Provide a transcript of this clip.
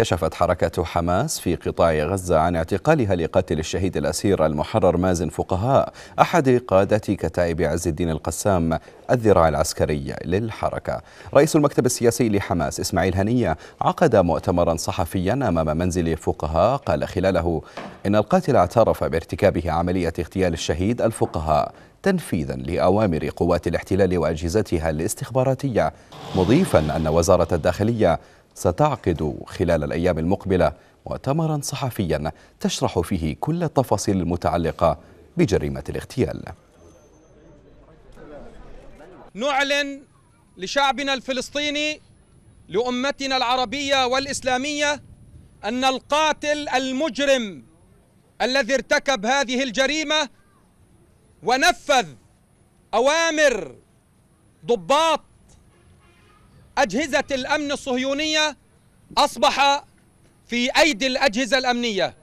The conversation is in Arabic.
كشفت حركة حماس في قطاع غزة عن اعتقالها لقاتل الشهيد الأسير المحرر مازن فقهاء أحد قادة كتائب عز الدين القسام الذراع العسكري للحركة رئيس المكتب السياسي لحماس إسماعيل هنية عقد مؤتمرا صحفيا أمام منزل فقهاء قال خلاله إن القاتل اعترف بارتكابه عملية اغتيال الشهيد الفقهاء تنفيذا لأوامر قوات الاحتلال وأجهزتها الاستخباراتية مضيفا أن وزارة الداخلية ستعقد خلال الأيام المقبلة مؤتمرا صحفيا تشرح فيه كل التفاصيل المتعلقة بجريمة الاغتيال نعلن لشعبنا الفلسطيني لأمتنا العربية والإسلامية أن القاتل المجرم الذي ارتكب هذه الجريمة ونفذ أوامر ضباط أجهزة الأمن الصهيونية أصبح في أيدي الأجهزة الأمنية